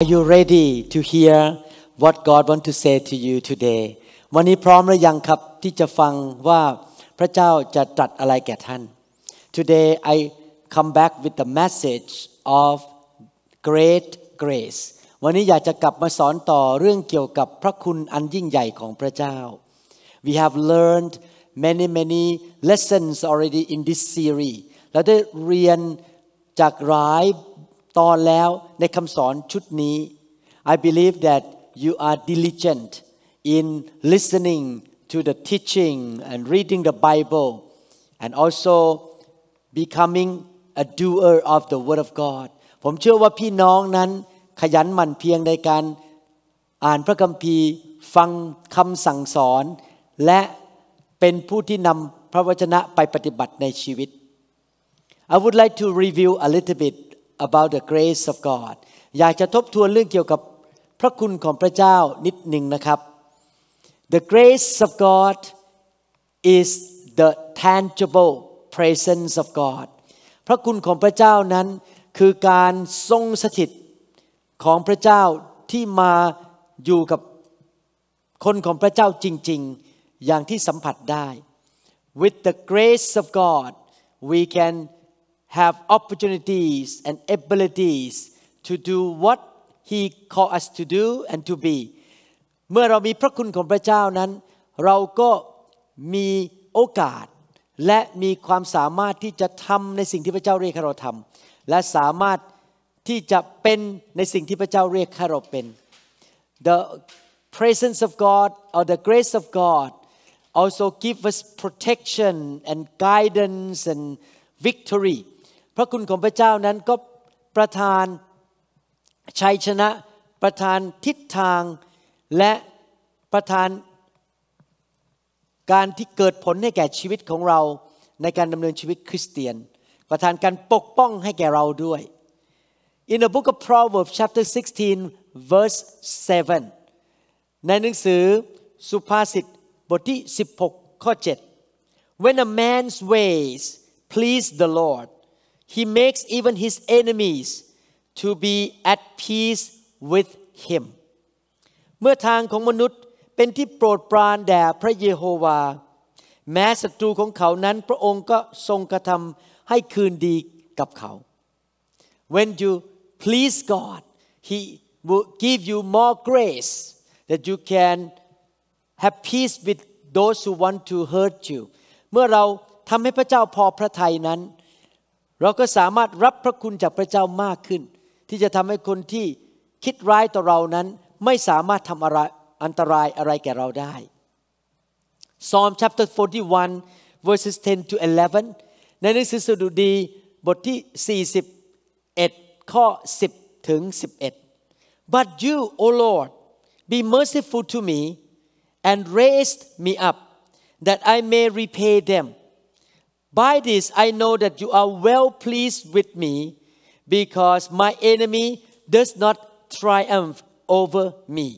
Are you ready to hear what God want to say to you today วันนี้พร้อมหรือยังครับที่จะฟังว่าพระเจ้าจะตรัสอะไรแก่ท่าน Today I come back with the message of great grace วันนี้อยากจะกลับมาสอนต่อเรื่องเกี่ยวกับพระคุณอันยิ่งใหญ่ของพระเจ้า We have learned many many lessons already in this series เราได้เรียนจากหลายตอนแล้วในคำสอนชุดนี้ I believe that you are diligent in listening to the teaching and reading the Bible and also becoming a doer of the Word of God ผมเชื่อว่าพี่น้องนั้นขยันหมั่นเพียงในการอ่านพระคัมภีร์ฟังคำสั่งสอน และเป็นผู้ที่นำพระวจนะไปปฏิบัติในชีวิต I would like to review a little bit about the grace of God อยากจะทบทวนเรื่องเกี่ยวกับพระคุณของพระเจ้านิดหนึ่งนะครับ The grace of God is the tangible presence of God พระคุณของพระเจ้านั้นคือการทรงสถิตของพระเจ้าที่มาอยู่กับคนของพระเจ้าจริง ๆ อย่างที่สัมผัสได้ With the grace of God we can have opportunities and abilities to do what he called us to do and to be เมื่อเรามีพระคุณของพระเจ้านั้นเราก็มีโอกาสและมีความสามารถที่จะทำในสิ่งที่พระเจ้าเรียกให้เราทำและสามารถที่จะเป็นในสิ่งที่พระเจ้าเรียกให้เราเป็น the presence of God or the grace of God also give us protection and guidance and victory พระคุณของพระเจ้านั้นก็ประทานชัยชนะประทานทิศทาง และประทาน การที่เกิดผลให้แก่ชีวิตของเราในการดำเนินชีวิตคริสเตียน ประทานการปกป้องให้แก่เราด้วย In the book of Proverbs chapter 16 verse 7ในหนังสือสุภาษิต บทที่ 16ข้อ7 When a man's ways please the Lord He makes even his enemies to be at peace with him เมื่อทางของมนุษย์เป็นที่โปรดปรานแด่พระเยโฮวา แม้ศัตรูของเขานั้นพระองค์ก็ทรงกระทำให้คืนดีกับเขา When you please God He will give you more grace that you can have peace with those who want to hurt you เมื่อเราทำให้พระเจ้าพอพระทัยนั้นเราก็สามารถรับพระคุณจากพระเจ้ามากขึ้น ที่จะทำให้คนที่คิดร้ายต่อเรานั้นไม่สามารถทำอะไรอันตรายอะไรแก่เราได้ Psalm chapter 41 verses 10 to 11 ในหนังสือสดุดีบทที่ 41 ข้อ 10 ถึง 11 But you O Lord be merciful to me and raise me up that I may repay them By this I know that you are well pleased with me, because my enemy does not triumph over me.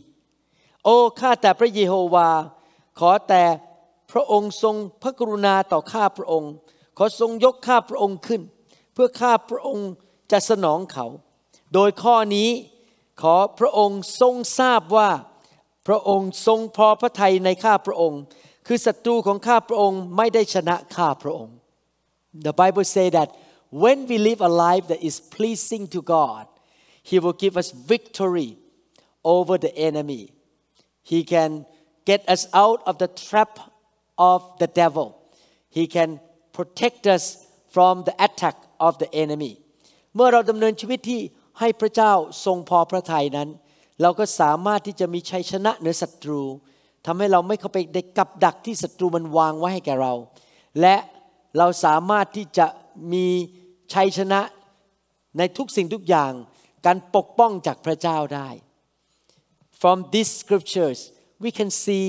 โอ้ข้าแต่พระเยโฮวา ขอแต่พระองค์ทรงพระกรุณาต่อข้าพระองค์ ขอทรงยกข้าพระองค์ขึ้น เพื่อข้าพระองค์จะสนองเขา โดยข้อนี้ ขอพระองค์ทรงทราบว่า พระองค์ทรงพอพระทัยในข้าพระองค์ คือศัตรูของข้าพระองค์ไม่ได้ชนะข้าพระองค์ The Bible says that when we live a life that is pleasing to God, He will give us victory over the enemy. He can get us out of the trap of the devil. He can protect us from the attack of the enemy เมื่อเราดำเนินชีวิตที่ให้พระเจ้าทรงพอพระทัยนั้นเราสามารถที่จะมีชัยชนะในทุกสิ่งทุกอย่าง การปกป้องจากพระเจ้าได้ from these scriptures we can see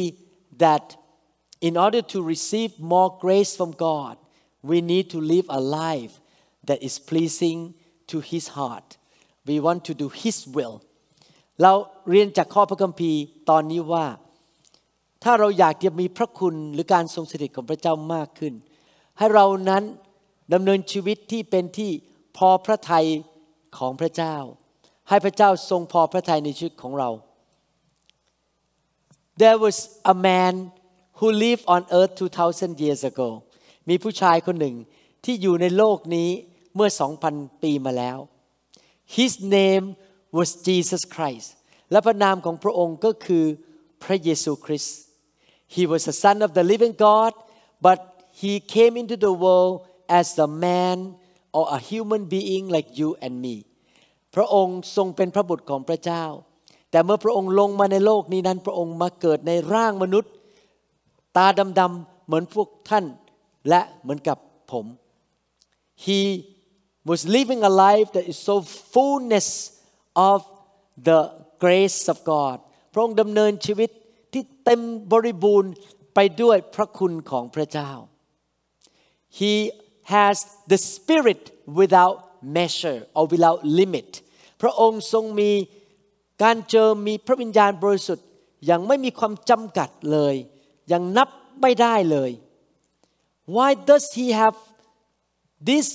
that in order to receive more grace from God we need to live a life that is pleasing to His heart we want to do His will เราเรียนจากข้อพระคัมภีร์ตอนนี้ว่า ถ้าเราอยากจะมีพระคุณหรือการทรงสถิตของพระเจ้ามากขึ้นให้เรานั้นดำเนินชีวิตที่เป็นที่พอพระทัยของพระเจ้า ให้พระเจ้าทรงพอพระทัยในชีวิตของเรา There was a man who lived on earth 2,000 years ago มีผู้ชายคนหนึ่งที่อยู่ในโลกนี้เมื่อ2,000ปีมาแล้ว His name was Jesus Christ และพระนามของพระองค์ก็คือพระเยซูคริสต์ He was the son of the living God but He came into the world as a man or a human being like you and me พระองค์ทรงเป็นพระบุตรของพระเจ้า แต่เมื่อพระองค์ลงมาในโลกนี้นั้นพระองค์มาเกิดในร่างมนุษย์ ตาดำๆเหมือนพวกท่านและเหมือนกับผม He was living a life that is so fullness of the grace of God พระองค์ดำเนินชีวิตที่เต็มบริบูรณ์ไปด้วยพระคุณของพระเจ้า he has the spirit without measure or without limit พระองค์ทรงมีการเจิมมีพระวิญญาณบริสุทธิ์ยังไม่มีความจำกัดเลยยังนับไม่ได้เลย why does he have this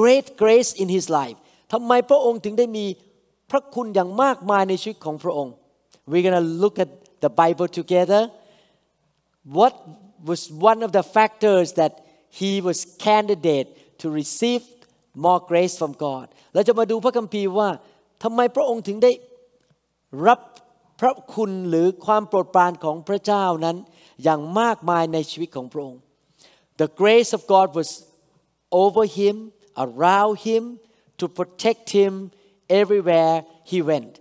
great grace in his life ทำไมพระองค์ถึงได้มีพระคุณอย่างมากมายในชีวิตของพระองค์ we're gonna look at the Bible together what was one of the factors that he was candidate to receive more grace from God เราจะมาดูพระคัมภีร์ว่าทำไมพระองค์ถึงได้รับพระคุณหรือความโปรดปรานของพระเจ้านั้นอย่างมากมายในชีวิตของพระองค์ The grace of God was over him around him to protect him everywhere he went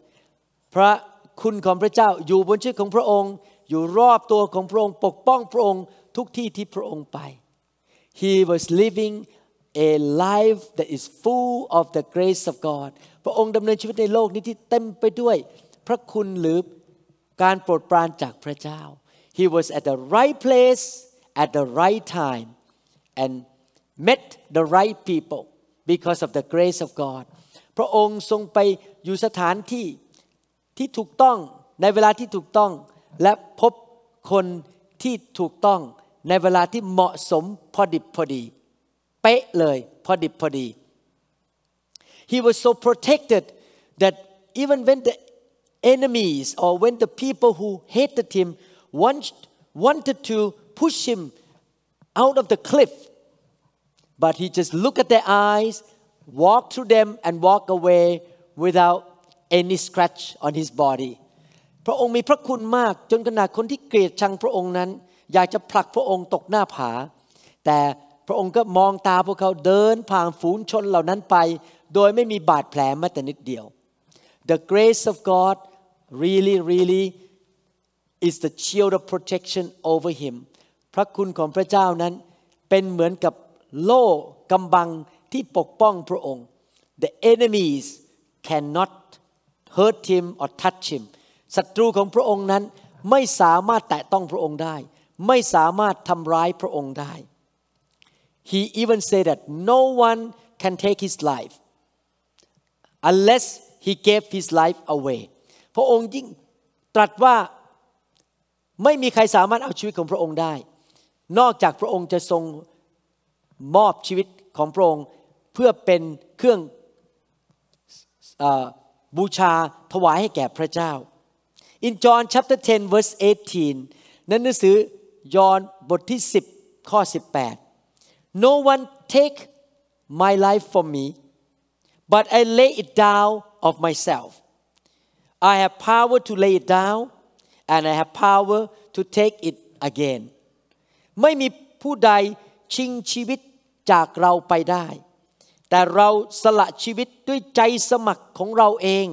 พระคุณของพระเจ้าอยู่บนชีวิตของพระองค์อยู่รอบตัวของพระองค์ ปกป้องพระองค์ทุกที่ที่พระองค์ไป he was living a life that is full of the grace of God พระองค์ดำเนินชีวิตในโลกนี้ที่เต็มไปด้วย พระคุณหรือการโปรดปรานจากพระเจ้า he was at the right place at the right time and met the right people because of the grace of God พระองค์ทรงไปอยู่สถานที่ที่ถูกต้องในเวลาที่ถูกต้องและพบคนที่ถูกต้องในเวลาที่เหมาะสมพอดิบพอดีเป๊ะเลยพอดิบพอดี he was so protected that even when the enemies or when the people who hated him wanted w a n to push him out of the cliff but he just looked at their eyes walked through them and walked away without any scratch on his body พระองค์มีพระคุณมากจนขนาดคนที่เกลียดชังพระองค์นั้นอยากจะผลักพระองค์ตกหน้าผา แต่พระองค์ก็มองตาพวกเขาเดินผ่านฝูงชนเหล่านั้นไป โดยไม่มีบาดแผลแม้แต่นิดเดียว The grace of God really really is the shield of protection over him พระคุณของพระเจ้านั้นเป็นเหมือนกับโล่กำบังที่ปกป้องพระองค์ The enemies cannot hurt him or touch him ศัตรูของพระองค์นั้นไม่สามารถแตะต้องพระองค์ได้ไม่สามารถทำร้ายพระองค์ได้ He even said that no one can take his life unless he gave his life away พระองค์ยิ่งตรัสว่า ไม่มีใครสามารถ เอาชีวิตของพระองค์ได้ นอกจากพระองค์จะทรง มอบชีวิตของพระองค์ เพื่อเป็นเครื่องอบูชา ถวายให้แก่พระเจ้า In John chapter 10 verse 18 นั้นหนังสือยอห์นบทที่10ข้อ18 no one take my life from me but I lay it down of myself I have power to lay it down and I have power to take it again ไม่มีผู้ใดชิงชีวิตจากเราไปได้ แต่เราสละชีวิตด้วยใจสมัครของเราเอง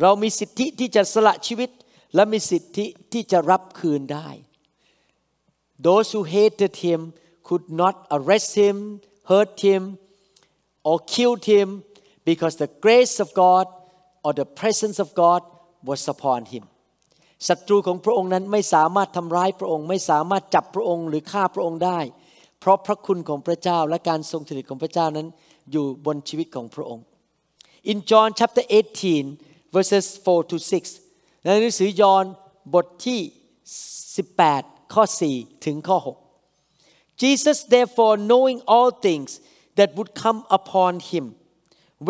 เรามีสิทธิที่จะสละชีวิตและมีสิทธิที่จะรับคืนได้ Those who hated him could not arrest him, hurt him, or kill him because the grace of God or the presence of God was upon him ศัตรูของพระองค์นั้นไม่สามารถทำร้ายพระองค์ไม่สามารถจับพระองค์หรือฆ่าพระองค์ได้ เพราะพระคุณของพระเจ้าและการทรงสถิตของพระเจ้านั้นอยู่บนชีวิตของพระองค์ In John chapter 18 verses 4 to 6ในหนังสือยอห์นบทที่ 18ข้อ4 6 Jesus therefore knowing all things that would come upon him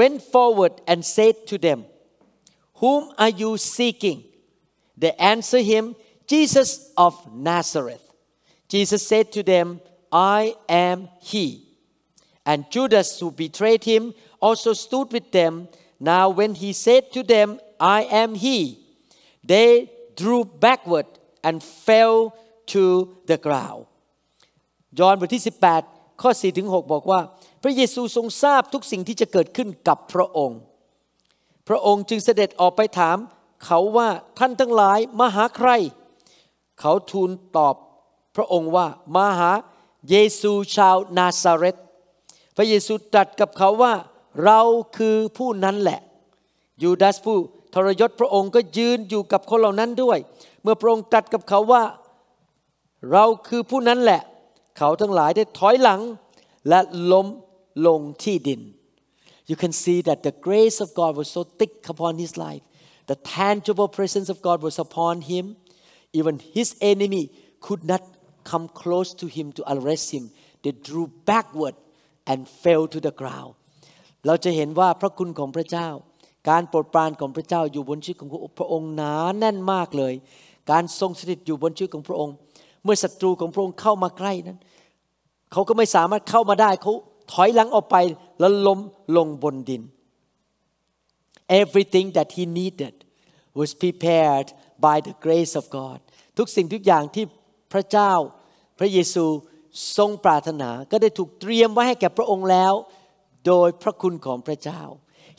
went forward and said to them whom are you seeking they answer him Jesus of Nazareth Jesus said to them I am he and Judas who betrayed him also stood with them now when he said to them I am he they drew backward and fell to the ground ยอห์นบทที่ 18 ข้อ4ถึง6บอกว่า พระเยซูทรงทราบทุกสิ่งที่จะเกิดขึ้นกับพระองค์ พระองค์จึงเสด็จออกไปถาม เขาว่าท่านทั้งหลายมาหาใคร เขาทูลตอบ พระองค์ว่ามาหาเยซูชาวนาซาเรตพระเยซูตรัสกับเขาว่า เราคือผู้นั้นแหละ ยูดาสผู้ทรยศพระองค์ก็ยืนอยู่กับคนเหล่านั้นด้วย เมื่อพระองค์ตรัสกับเขาว่าเราคือผู้นั้นแหละเขาทั้งหลายได้ถอยหลังและล้มลงที่ดิน you can see that the grace of God was so thick upon his life the tangible presence of God was upon him even his enemy could not come close to him to arrest him they drew backward and fell to the ground เราจะเห็นว่าพระคุณของพระเจ้า การโปรดปรานของพระเจ้าอยู่บนชีวิตของพระองค์หนาแน่นมากเลย การทรงสถิตอยู่บนชีวิตของพระองค์เมื่อศัตรูของพระองค์เข้ามาใกล้นั้นเขาก็ไม่สามารถเข้ามาได้ เขาถอยหลังออกไปแล้วล้มลงบนดิน everything that he needed was prepared by the grace of God ทุกสิ่งทุกอย่างที่พระเจ้า พระเยซูทรงปรารถนา ก็ได้ถูกเตรียมไว้ให้แก่พระองค์แล้วโดยพระคุณของพระเจ้า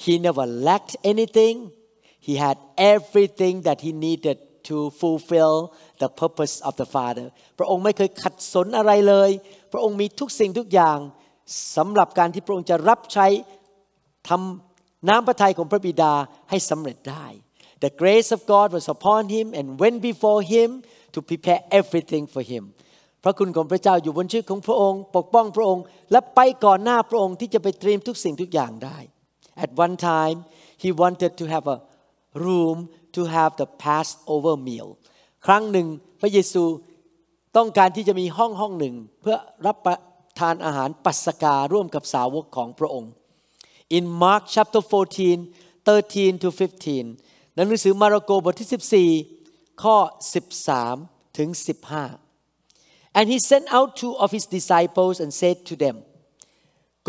he never lacked anything he had everything that he needed to fulfill the purpose of the Father พระองค์ไม่เคยขัดสนอะไรเลย พระองค์มีทุกสิ่งทุกอย่างสำหรับการที่พระองค์จะรับใช้ทำน้ำพระทัยของพระบิดาให้สำเร็จได้ The grace of God was upon him and went before him to prepare everything for him พระคุณของพระเจ้าอยู่บนชื่อของพระองค์ปกป้องพระองค์และไปก่อนหน้าพระองค์ที่จะไปเตรียมทุกสิ่งทุกอย่างได้ At one time he wanted to have a room to have the Passover meal ครั้งหนึ่งพระเยซูต้องการที่จะมีห้องห้องหนึ่งเพื่อรับประทานอาหารปัสการ่วมกับสาวกของพระองค์ in Mark chapter 14 13 to 15ในหนังสือมาระโกบทที่ 14 ข้อ 13ถึง15 and he sent out two of his disciples and said to them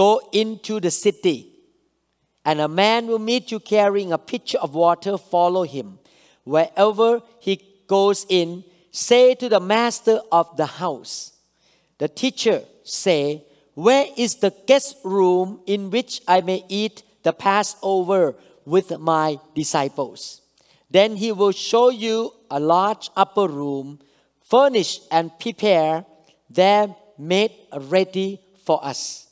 go into the city and a man will meet you carrying a pitcher of water, follow him. Wherever he goes in, say to the master of the house, the teacher, say, Where is the guest room in which I may eat the Passover with my disciples? Then he will show you a large upper room, furnished and prepared, there made ready for us.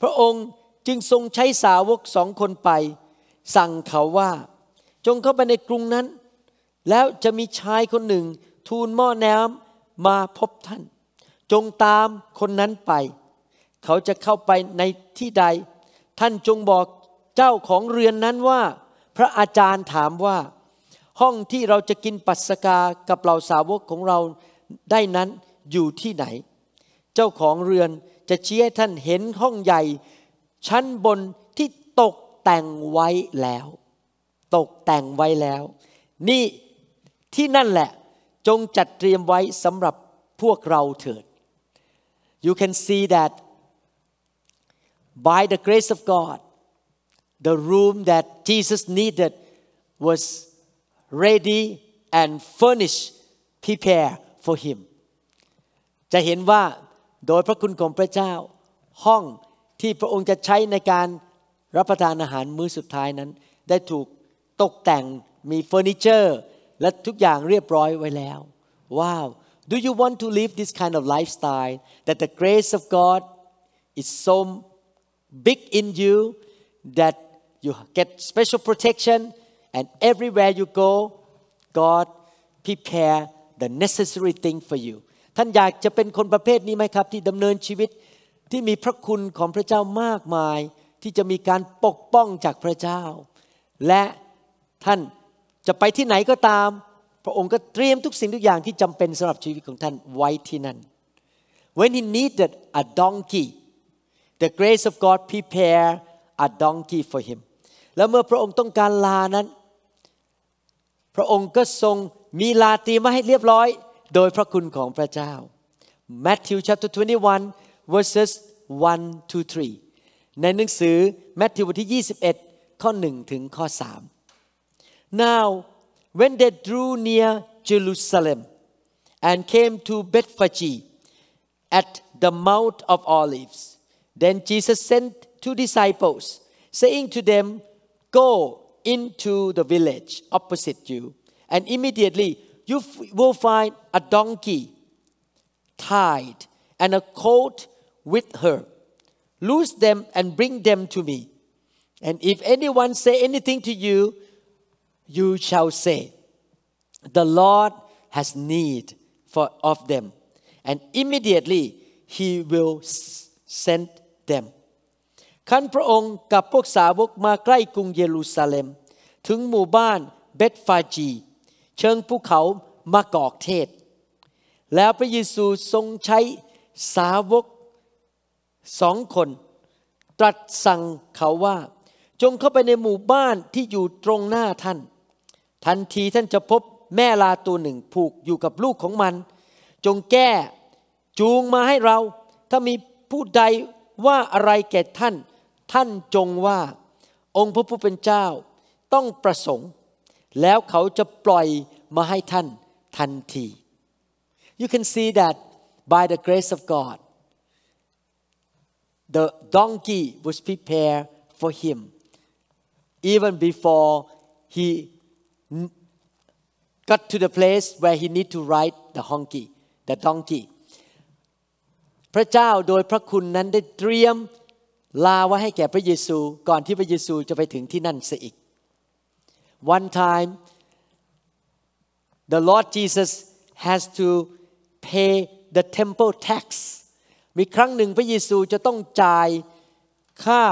พระองค์จึงทรงใช้สาวกสองคนไป สั่งเขาว่า จงเข้าไปในกรุงนั้น แล้วจะมีชายคนหนึ่งทูลหม้อน้ำมาพบท่าน จงตามคนนั้นไป เขาจะเข้าไปในที่ใด ท่านจงบอกเจ้าของเรือนนั้นว่า พระอาจารย์ถามว่า ห้องที่เราจะกินปัสกากับเหล่าสาวกของเราได้นั้นอยู่ที่ไหน เจ้าของเรือนจะชี้ให้ท่านเห็นห้องใหญ่ชั้นบนที่ตกแต่งไว้แล้ว ตกแต่งไว้แล้วนี่ที่นั่นแหละจงจัดเตรียมไว้สำหรับพวกเราเถิด you can see that by the grace of God the room that Jesus needed was ready and furnished p r e p a r e for him จะเห็นว่าโดยพระคุณของพระเจ้าห้องที่พระองค์จะใช้ในการรับประทานอาหารมื้อสุดท้ายนั้นได้ถูกตกแต่งมีเฟอร์นิเจอร์และทุกอย่างเรียบร้อยไว้แล้วว้าว do you want to live this kind of lifestyle that the grace of God is so big in you that you get special protection and everywhere you go God prepare the necessary thing for you ท่านอยากจะเป็นคนประเภทนี้ไหมครับที่ดำเนินชีวิตที่มีพระคุณของพระเจ้ามากมาย ที่จะมีการปกป้องจากพระเจ้า และท่านจะไปที่ไหนก็ตาม พระองค์ก็เตรียมทุกสิ่งทุกอย่างที่จำเป็นสำหรับชีวิตของท่านไว้ที่นั่น When he needed a donkey the grace of God prepared a donkey for him แล้วเมื่อพระองค์ต้องการลานั้น พระองค์ก็ทรงมีลาตีมมาให้เรียบร้อย โดยพระคุณของพระเจ้า Matthew chapter 21 verses 1 to 3ในหนังสือมัทธิวบทที่21 1 3 now when they drew near Jerusalem and came to Bethphage at the Mount of Olives then Jesus sent two disciples saying to them go into the village opposite you and immediately you will find a donkey tied and a colt with her. Loose them and bring them to me. And if anyone say anything to you, you shall say, The Lord has need for, of them. And immediately he will send them. ขันพระองค์กับพวกสาวกมาใกล้กรุงเยรูซาเล็มถึงหมู่บ้านเบตฟาจีเชิงภูเขามากอกเทศ แล้วพระเยซูทรงใช้สาวกสองคน ตรัสสั่งเขาว่า จงเข้าไปในหมู่บ้านที่อยู่ตรงหน้าท่าน ทันทีท่านจะพบแม่ลาตัวหนึ่งผูกอยู่กับลูกของมัน จงแก้จูงมาให้เรา ถ้ามีผู้ใดว่าอะไรแก่ท่าน ท่านจงว่า องค์พระผู้เป็นเจ้า ต้องประสงค์ แล้วเขาจะปล่อยมาให้ท่านทันที You can see that by the grace of God the donkey was prepared for him even before he got to the place where he need to ride the donkey the donkey พระเจ้าโดยพระคุณนั้นได้เตรียมลาไว้ให้แก่พระเยซูก่อนที่พระเยซูจะไปถึงที่นั่นเสียอีก one time the Lord Jesus has to pay the temple tax มีครั้งหนึ่งพระเยซูจะต้องจ่ายค่า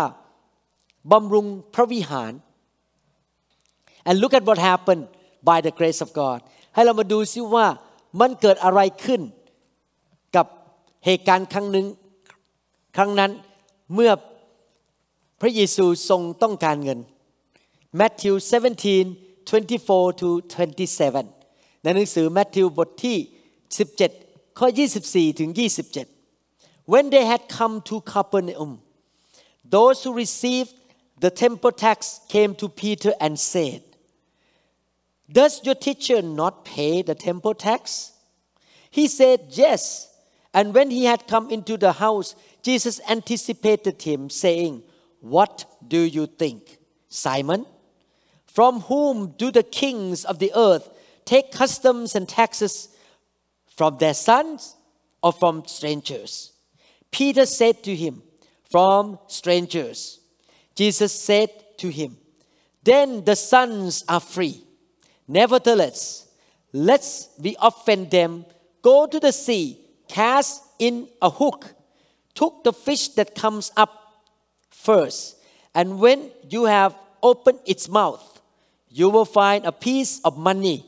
บำรุงพระวิหาร and look at what happened by the grace of God ให้เรามาดูซิว่ามันเกิดอะไรขึ้นกับเหตุการณ์ครั้งหนึ่ง ครั้งนั้นเมื่อพระเยซูทรงต้องการเงิน Matthew 17 24 to 27ในหนังสือ Matthew บทที่17ข้อ24ถึง27 When they had come to Capernaum, those who received the temple tax came to Peter and said, Does your teacher not pay the temple tax? He said, Yes. And when he had come into the house, Jesus anticipated him, saying, What do you think, Simon? From whom do the kings of the earth take customs and taxes? From their sons or from strangers? Peter said to him, From strangers. Jesus said to him, Then the sons are free. Nevertheless, let's we offend them, go to the sea, cast in a hook, took the fish that comes up first, and when you have opened its mouth, you will find a piece of money.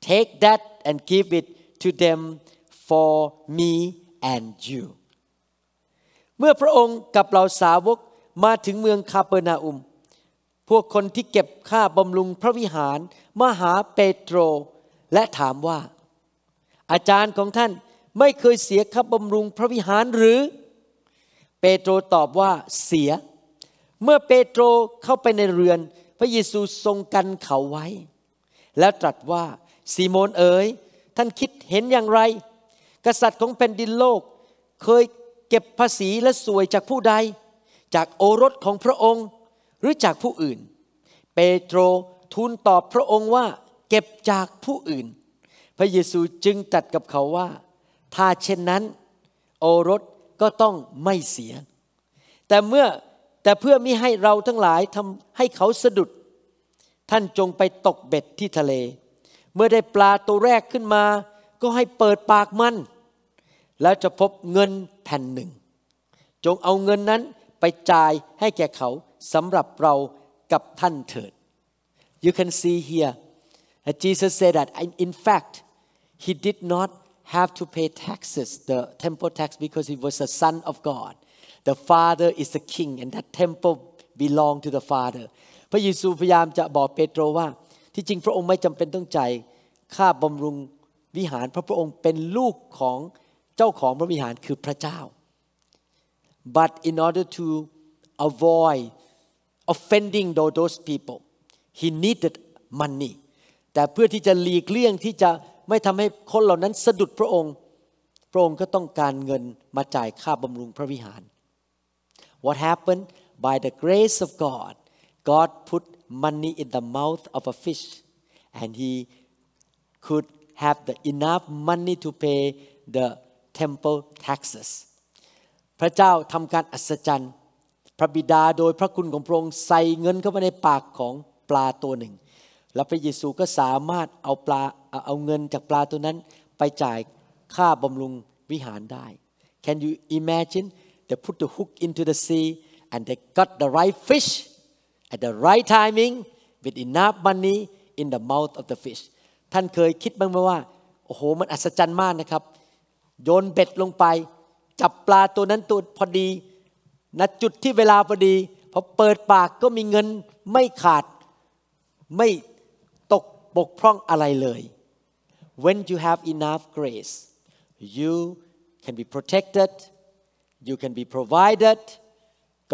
Take that and give it to them for me and you. เมื่อพระองค์กับเหล่าสาวกมาถึงเมืองคาเปอร์นาอุม พวกคนที่เก็บค่าบำรุงพระวิหารมาหาเปโตร และถามว่า อาจารย์ของท่านไม่เคยเสียค่าบำรุงพระวิหารหรือ เปโตรตอบว่าเสีย เมื่อเปโตรเข้าไปในเรือนพระเยซูทรงกันเขาไว้ แล้วตรัสว่า ซีโมนเอ๋ย ท่านคิดเห็นอย่างไร กษัตริย์ของแผ่นดินโลกเคยเก็บภาษีและสวยจากผู้ใด จากโอรสของพระองค์หรือจากผู้อื่น เปโตรทูลตอบพระองค์ว่า เก็บจากผู้อื่น พระเยซูจึงตัดกับเขาว่า ถ้าเช่นนั้น โอรสก็ต้องไม่เสีย แต่เมื่อแต่เพื่อมิให้เราทั้งหลายทำให้เขาสะดุด ท่านจงไปตกเบ็ดที่ทะเล เมื่อได้ปลาตัวแรกขึ้นมา ก็ให้เปิดปากมันแล้วจะพบเงินแผ่นหนึ่ง จงเอาเงินนั้นไปจ่ายให้แก่เขาสำหรับเรากับท่านเถิด You can see here that Jesus said that in fact he did not have to pay taxes the temple tax because he was the son of God the father is the king and that temple belong to the father พระเยซูพยายามจะบอกเปโตรว่าที่จริงพระองค์ไม่จำเป็นต้องจ่ายค่าบำรุงวิหารเพราะพระองค์เป็นลูกของเจ้าของพระวิหารคือพระเจ้า but in order to avoid offending those people he needed money แต่เพื่อที่จะหลีกเลี่ยงที่จะไม่ทำให้คนเหล่านั้นสะดุดพระองค์ พระองค์ก็ต้องการเงินมาจ่ายค่าบำรุงพระวิหาร what happened by the grace of God God put money in the mouth of a fish and he could have the enough money to pay the temple taxes พระเจ้าทำการอัศจรรย์ พระบิดาโดยพระคุณของพระองค์ใส่เงินเข้าไปในปากของปลาตัวหนึ่ง แล้วพระเยซูก็สามารถเอาปลาเอาเงินจากปลาตัวนั้นไปจ่ายค่าบำรุงวิหารได้ Can you imagine they put the hook into the sea and they got the right fish at the right timing with enough money in the mouth of the fish ท่านเคยคิดบ้างไหมว่า โอ้โห มันอัศจรรย์มากนะครับโยนเบ็ดลงไปจับปลาตัวนั้นตัวพอดีณจุดที่เวลาพอดีพอเปิดปากก็มีเงินไม่ขาดไม่ตกบกพร่องอะไรเลย when you have enough grace you can be protected you can be provided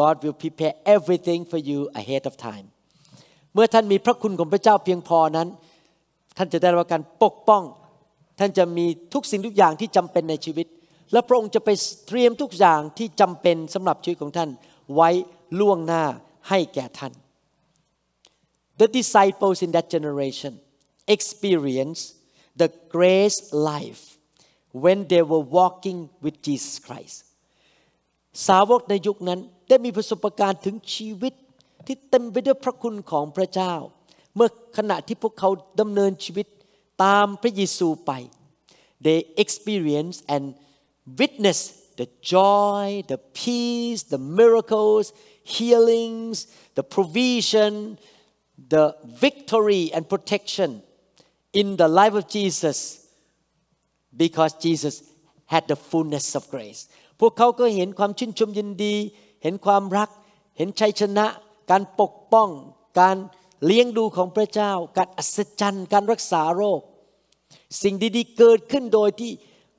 God will prepare everything for you ahead of time เมื่อท่านมีพระคุณของพระเจ้าเพียงพอนั้น ท่านจะได้รับการปกป้องท่านจะมีทุกสิ่งทุกอย่างที่จำเป็นในชีวิต และพระองค์จะไปเตรียมทุกอย่างที่จำเป็นสำหรับชีวิตของท่านไว้ล่วงหน้าให้แก่ท่าน The disciples in that generation experienced the grace life when they were walking with Jesus Christ สาวกในยุคนั้น ได้มีประสบการณ์ถึงชีวิตที่เต็มไปด้วยพระคุณของพระเจ้า เมื่อขณะที่พวกเขาดำเนินชีวิตตามพระเยซูไป they experience and witness the joy the peace the miracles healings the provision the victory and protection in the life of Jesus because Jesus had the fullness of grace พวกเขาก็เห็นความชื่นชมยินดีเห็นความรักเห็นชัยชนะการปกป้องการเลี้ยงดูของพระเจ้าการอัศจรรย์ การรักษาโรค สิ่งดีๆ เกิดขึ้นโดยที่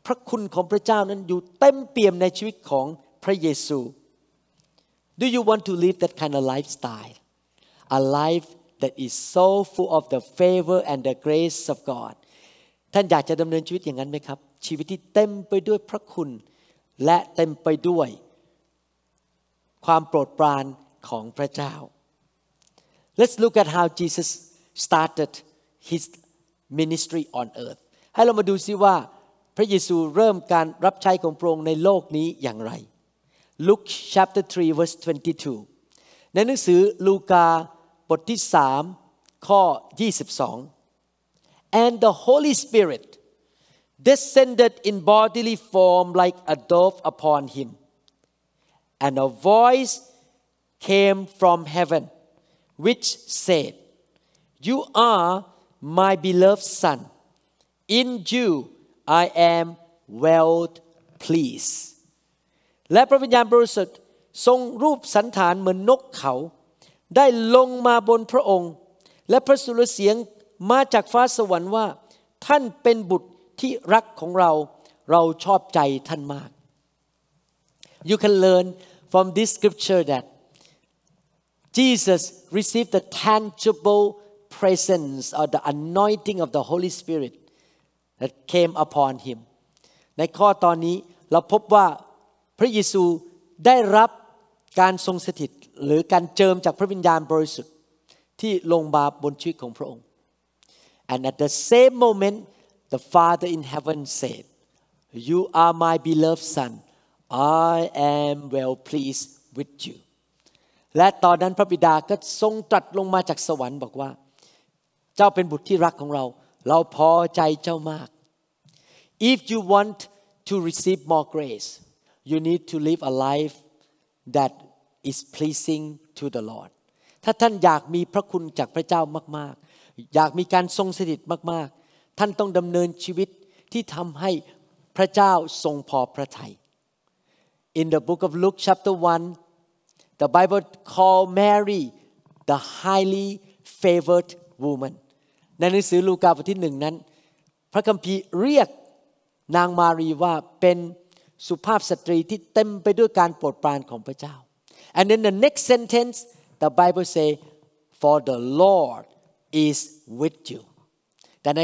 พระคุณของพระเจ้านั้นอยู่เต็มเปี่ยมในชีวิตของพระเยซู Do you want to live that kind of lifestyle? A life that is so full of the favor and the grace of God. ท่านอยากจะดำเนินชีวิตอย่างนั้นไหมครับ ชีวิตที่เต็มไปด้วยพระคุณและเต็มไปด้วย ความโปรดปรานของพระเจ้า Let's look at how Jesus started his ministry on earth ให้เรามาดูซิว่าพระเยซูเริ่มการรับใช้ของพระองค์ในโลกนี้อย่างไร Luke chapter 3 verse 22 ในหนังสือลูกาบทที่3ข้อ 22 and the Holy Spirit descended in bodily form like a dove upon him and a voice came from heaven which said you are my beloved son in you I am well pleased และพระวิญญาณบริสุทธิ์ทรงรูปสันฐานเหมือนนกเขา ได้ลงมาบนพระองค์ และพระสุรเสียงมาจากฟ้าสวรรค์ว่า ท่านเป็นบุตรที่รักของเราเราชอบใจท่านมาก You can learn from this scripture that Jesus received the tangible presence or the anointing of the Holy Spirit that came upon him ในข้อตอนนี้เราพบว่าพระเยซูได้รับการทรงสถิตหรือการเจิมจากพระวิญญาณบริสุทธิ์ที่ลงมาบนชีวิตของพระองค์ and at the same moment the Father in heaven said you are my beloved son I am well pleased with you และตอนนั้นพระบิดาก็ทรงตรัสลงมาจากสวรรค์บอกว่าเจ้าเป็นบุตรที่รักของเรา เราพอใจเจ้ามาก if you want to receive more grace you need to live a life that is pleasing to the Lord ถ้าท่านอยากมีพระคุณจากพระเจ้ามาก ๆ อยากมีการทรงสถิตมากๆ ท่านต้องดำเนินชีวิตที่ทำให้พระเจ้าทรงพอพระทัย In the book of Luke chapter 1 The Bible call Mary the highly favored woman ในหนังสือลูกาบทที่หนึ่งนั้น พระคัมภีร์เรียกนางมารีว่าเป็นสุภาพสตรีที่เต็มไปด้วยการโปรดปรานของพระเจ้า and then the next sentence the Bible say for the Lord is with you แต่ใน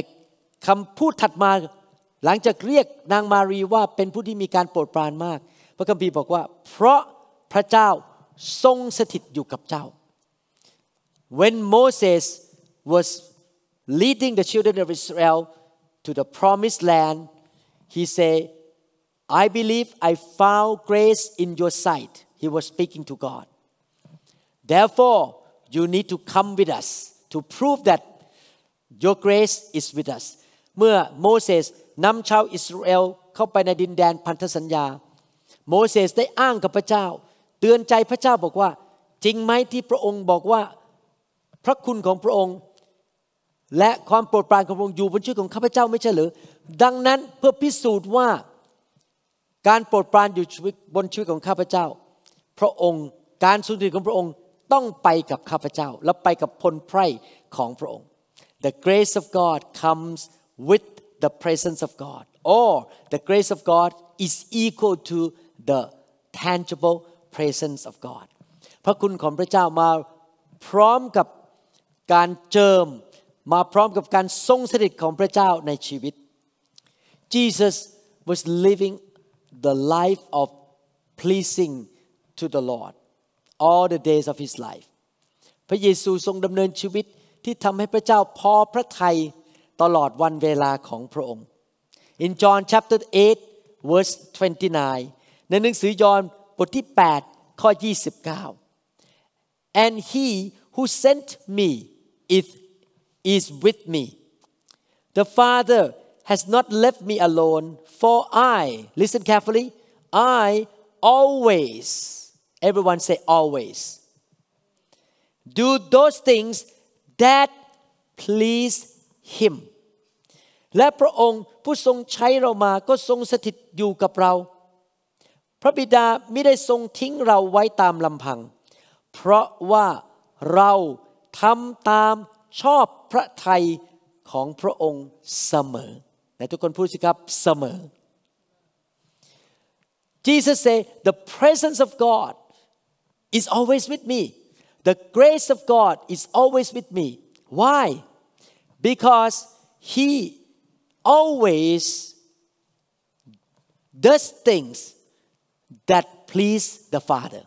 คำพูดถัดมาหลังจากเรียกนางมารีว่าเป็นผู้ที่มีการโปรดปรานมาก พระคัมภีร์บอกว่า เพราะพระเจ้าทรงสถิตอยู่กับเจ้า when Moses was leading the children of Israel to the promised land he said I believe I found grace in your sight he was speaking to God therefore you need to come with us to prove that your grace is with us เมื่อโมเสสนำชาวอิสราเอลเข้าไปในดินแดนพันธสัญญาโมเสสได้อ้างกับพระเจ้าเตือนใจพระเจ้าบอกว่าจริงไหมที่พระองค์บอกว่าพระคุณของพระองค์ และความโปรดปรานของพระองค์อยู่บนชื่อของข้าพเจ้าไม่ใช่หรือดังนั้นเพื่อพิสูจน์ว่าการโปรดปรานอยู่บนชีวิตของข้าพเจ้า พระองค์การสุนทรีของพระองค์ต้องไปกับข้าพเจ้า และไปกับพลไพร่ของพระองค์ The grace of God comes with the presence of God or the grace of God is equal to the tangible presence of God พระคุณของพระเจ้ามาพร้อมกับการเจิมมาพร้อมกับการทรงสถิตของพระเจ้าในชีวิต Jesus was living the life of pleasing to the Lord all the days of his life พระเยซูทรงดำเนินชีวิตที่ทำให้พระเจ้าพอพระทัยตลอดวันเวลาของพระองค์ In John chapter 8 verse 29 ในหนังสือยอห์นบทที่8ข้อ29 and he who sent me is is with me the father has not left me alone for I listen carefully I always everyone say always do those things that please him และพระองค์ผู้ทรงใช้เรามาก็ทรงสถิตอยู่กับเราพระบิดาไม่ได้ทรงทิ้งเราไว้ตามลำพัง เพราะว่าเราทำตามชอบพระทัยของพระองค์เสมอไหนทุกคนพูดสิครับเสมอ Jesus say the presence of God is always with me the grace of God is always with me why because he always does things that please the Father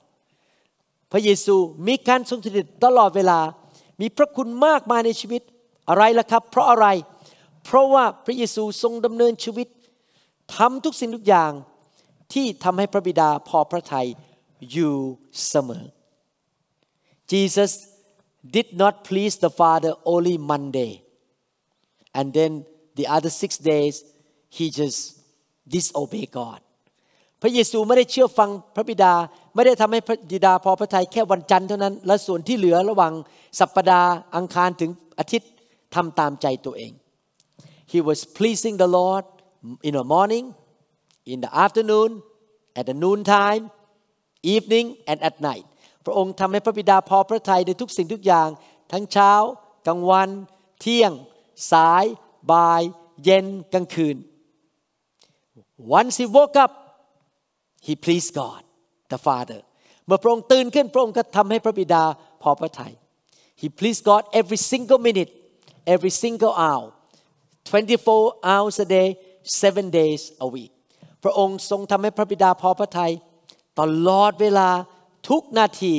พระเยซูมีการทรงสถิตตลอดเวลามีพระคุณมากมายในชีวิตอะไรล่ะครับเพราะอะไร เพราะว่าพระเยซูทรงดำเนินชีวิตทำทุกสิ่งทุกอย่างที่ทำให้พระบิดาพอพระทัยอยู่เสมอ Jesus did not please the Father only Monday and then the other six days he just disobey God ระเยซูไม่ได้เชื่อฟังพระบิดาไม่ได้ทำให้พระบิดาพอพระทัยแค่วันจันทร์เท่านั้น และส่วนที่เหลือระหว่างสัปปดาห์อังคารถึงอาทิตย์ทำตามใจตัวเอง he was pleasing the Lord in the morning in the afternoon at the noon time evening and at night พระองค์ทำให้พระบิดาพอพระทัยในทุกสิ่งทุกอย่าง ทั้งเช้ากลางวัน เที่ยงสายบ่าย เย็นกลางคืน once he woke up he pleased God the Father เมื่อพระองค์ตื่นขึ้นพระองค์ก็ทำให้พระบิดาพอพระทยัย he pleased God every single minute every single hour 24 hours a day seven days a week พระองค์ทรงทำให้พระบิดาพอพระทยัยตลอดเวลาทุกนาที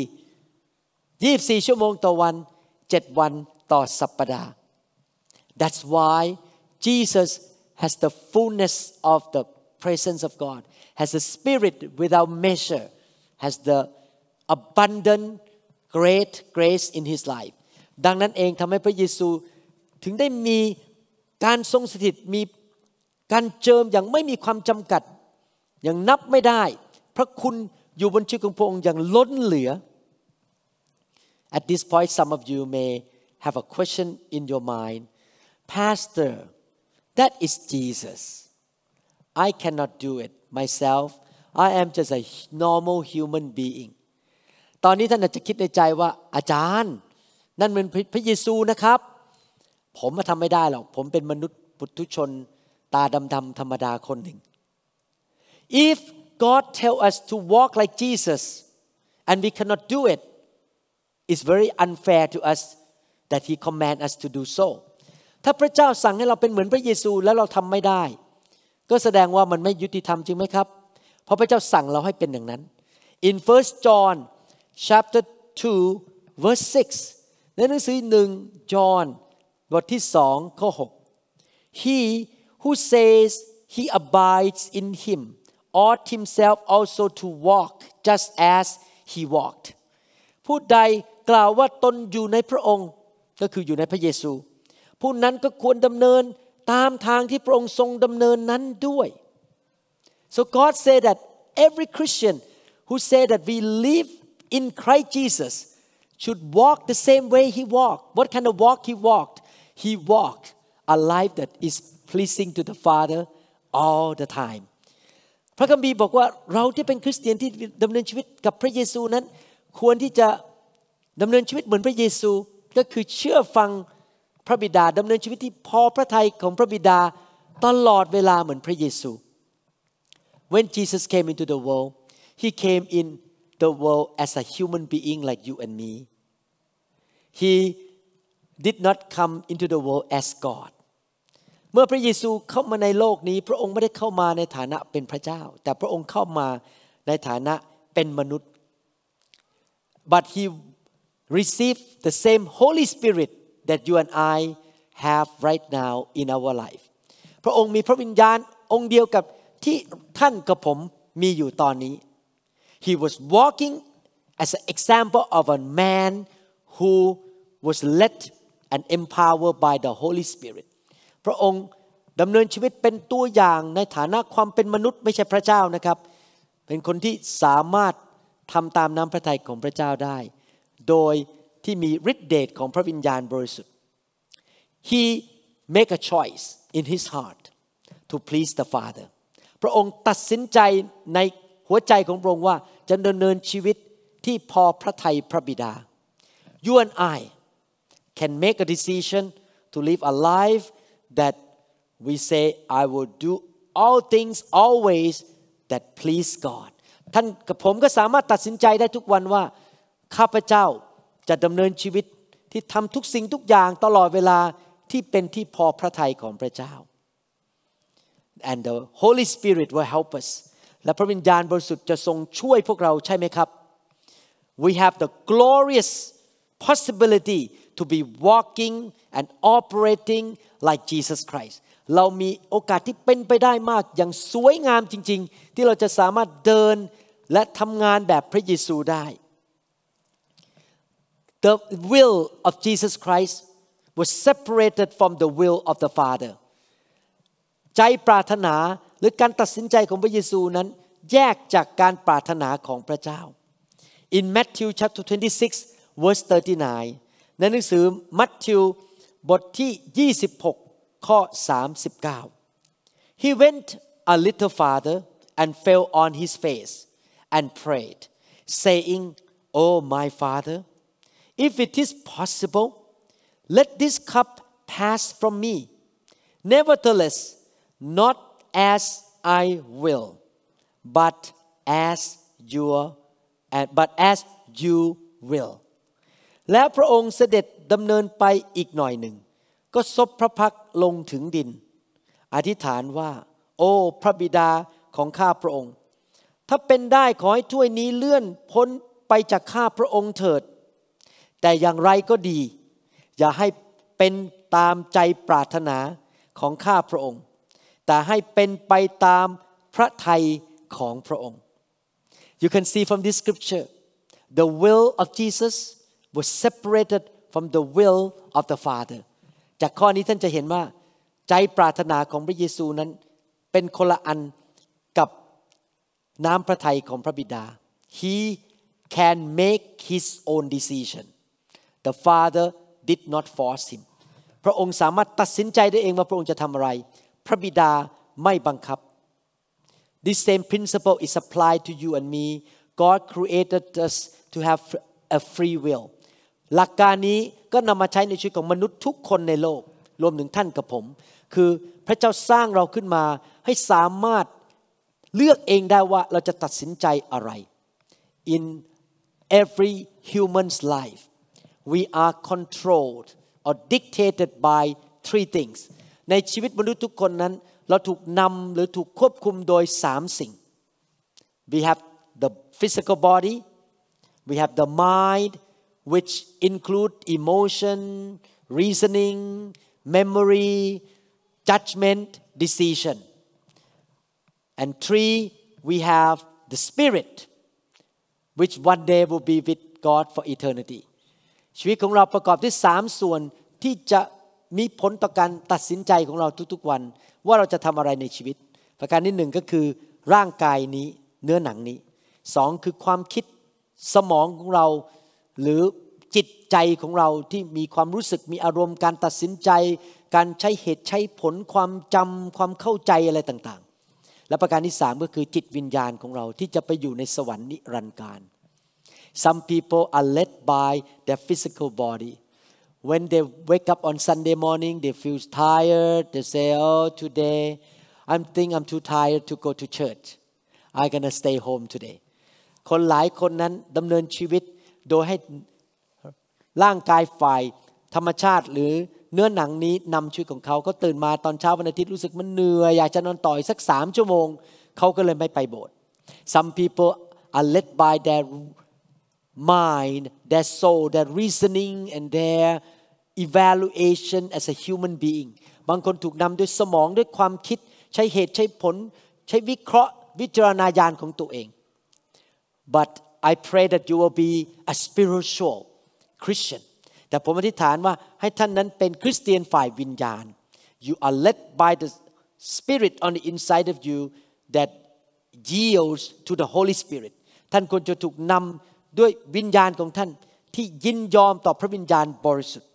24 ชั่วโมงต่อวัน 7 วันต่อสัปปดาห์ that's why Jesus has the fullness of the presence of God has a spirit without measure, has the abundant great grace in his life ดังนั้นเองทำให้พระเยซูถึงได้มีการทรงสถิตมีการเจิมอย่างไม่มีความจำกัดอย่างนับไม่ได้พระคุณอยู่บนชีวิตของพระองค์อย่างล้นเหลือ At this point some of you may have a question in your mind Pastor that is Jesus I cannot do it myself I am just a normal human being ตอนนี้ท่านอาจจะคิดในใจว่าอาจารย์ นั่นเป็นพระเยซูนะครับ ผมมาทำไม่ได้หรอกผมเป็นมนุษย์ปุถุชน ตาดำๆธรรมดาคนหนึ่ง if God tell us to walk like Jesus and we cannot do it it's very unfair to us that He command us to do so ถ้าพระเจ้าสั่งให้เราเป็นเหมือนพระเยซูแล้วเราทำไม่ได้ก็แสดงว่ามันไม่ยุติธรรมจริงไหมครับ เพราะพระเจ้าสั่งเราให้เป็นอย่างนั้น in First John chapter 2 verse 6ในหนังสือหนึ่ง j อห์นบทที่สองข้อ6 he who says he abides in him ought himself also to walk just as he walked ผู้ใดกล่าวว่าตนอยู่ในพระองค์ก็คืออยู่ในพระเยซู ผู้นั้นก็ควรดำเนินตามทางที่พระองค์ทรงดำเนินนั้นด้วย so God said that every Christian who say that we live in Christ Jesus should walk the same way He walked what kind of walk He walked He walked a life that is pleasing to the Father all the time พระคัมภีร์บอกว่าเราที่เป็นคริสเตียนที่ดำเนินชีวิตกับพระเยซูนั้นควรที่จะดำเนินชีวิตเหมือนพระเยซูก็คือเชื่อฟังพระบิดาดำเนินชีวิตที่พอพระทัยของพระบิดาตลอดเวลาเหมือนพระเยซู When Jesus came into the world he came in the world as a human being like you and me he did not come into the world as God เมื่อพระเยซูเข้ามาในโลกนี้ พระองค์ไม่ได้เข้ามาในฐานะเป็นพระเจ้า แต่พระองค์เข้ามาในฐานะเป็นมนุษย์ but he received the same Holy Spirit that you and I have right now in our life พระองค์มีพระวิญญาณองค์เดียวกับที่ท่านกับผมมีอยู่ตอนนี้ He was walking as an example of a man who was led and empowered by the Holy Spirit พระองค์ดำเนินชีวิตเป็นตัวอย่างในฐานะความเป็นมนุษย์ไม่ใช่พระเจ้านะครับ เป็นคนที่สามารถทำตามน้ำพระทัยของพระเจ้าได้ โดยที่มีฤทธิเดชของพระวิญญาณบริสุทธิ์ he make a choice in his heart to please the Father พระองค์ตัดสินใจในหัวใจของพระองค์ว่าจะดำเนินชีวิตที่พอพระทัยพระบิดา you and I can make a decision to live a life that we say I will do all things always that please God ท่านกับผมก็สามารถตัดสินใจได้ทุกวันว่าข้าพเจ้าจะดำเนินชีวิตที่ทำทุกสิ่งทุกอย่างตลอดเวลาที่เป็นที่พอพระทัยของพระเจ้า and the Holy Spirit will help us และพระวิญญาณบริสุทธิ์จะทรงช่วยพวกเราใช่ไหมครับ we have the glorious possibility to be walking and operating like Jesus Christ เรามีโอกาสที่เป็นไปได้มากอย่างสวยงามจริง ๆ ที่เราจะสามารถเดินและทำงานแบบพระเยซูได้ the will of Jesus Christ was separated from the will of the Father ใจปรารถนาหรือการตัดสินใจของพระเยซูนั้นแยกจากการปรารถนาของพระเจ้า In Matthew chapter 26 verse 39ในหนังสือมัทธิวบทที่39 He went a little farther and fell on his face and prayed saying Oh my father if it is possible, let this cup pass from me. Nevertheless, not as I will, but as your but as you will และพระองค์เสด็จดำเนินไปอีกหน่อยหนึ่ง ก็ซบพระพักลงถึงดิน อธิษฐานว่า โอ้ พระบิดาของข้าพระองค์ ถ้าเป็นได้ขอให้ถ้วยนี้เลื่อนพ้นไปจากข้าพระองค์เถิดแต่อย่างไรก็ดี อย่าให้เป็นตามใจปรารถนาของข้าพระองค์ แต่ให้เป็นไปตามพระทัยของพระองค์ You can see from this scripture the will of Jesus was separated from the will of the Father จากข้อนี้ท่านจะเห็นว่า ใจปรารถนาของพระเยซูนั้นเป็นคนละอันกับน้ำพระทัยของพระบิดา He can make his own decision the father did not force him พระองค์สามารถตัดสินใจได้เองว่าพระองค์จะทำอะไร พระบิดาไม่บังคับ this same principle is applied to you and me God created us to have a free will หลักการนี้ก็นำมาใช้ในชีวิตของมนุษย์ทุกคนในโลก รวมถึงท่านกับผม คือพระเจ้าสร้างเราขึ้นมาให้สามารถเลือกเองได้ว่า เราจะตัดสินใจอะไร in every human's life we are controlled or dictated by three things ในชีวิตมนุษย์ทุกคนนั้น we have the physical body we have the mind which include emotion reasoning memory judgment decision and three we have the spirit which one day will be with God for eternity ชีวิตของเราประกอบด้วยสามส่วนที่จะมีผลต่อการตัดสินใจของเราทุกๆวันว่าเราจะทำอะไรในชีวิต ประการที่หนึ่งก็คือ ร่างกายนี้เนื้อหนังนี้สองคือความคิดสมองของเรา หรือจิตใจของเราที่มีความรู้สึกมีอารมณ์การตัดสินใจ การใช้เหตุใช้ผลความจำความเข้าใจอะไรต่างๆ และประการที่สามก็คือจิตวิญญาณของเราที่จะไปอยู่ในสวรรค์นิรันดร์การ Some people are led by their physical body. When they wake up on Sunday morning, they feel tired. They say, Oh, today I'm think I'm too tired to go to church. I'm gonna stay home today. คนหลายคนนั้นดำเนินชีวิตโดยให้ร่างกายฝ่ายธรรมชาติหรือเนื้อหนังนี้นำชีวิตของเขาก็ตื่นมาตอนเช้าวันอาทิตย์รู้สึกมันเหนื่อยอยากจะนอนต่อยสักสามชั่วโมงเขาก็เลยไม่ไปโบสถ์ Some people are led by their mind, their soul, their reasoning and their evaluation as a human being บางคนถูกนำด้วยสมองด้วยความคิดใช้เหตุใช้ผล ใช้วิเคราะห์วิจารณญาณของตัวเอง but I pray that you will be a spiritual Christian แต่ผมอธิษฐานว่าให้ท่านนั้นเป็นคริสเตียนฝ่ายวิญญาณ you are led by the spirit on the inside of you that yields to the Holy Spirit ท่านควรจะถูกนำด้วยวิญญาณของท่านที่ยินยอมต่อพระวิญญาณบริสุทธิ์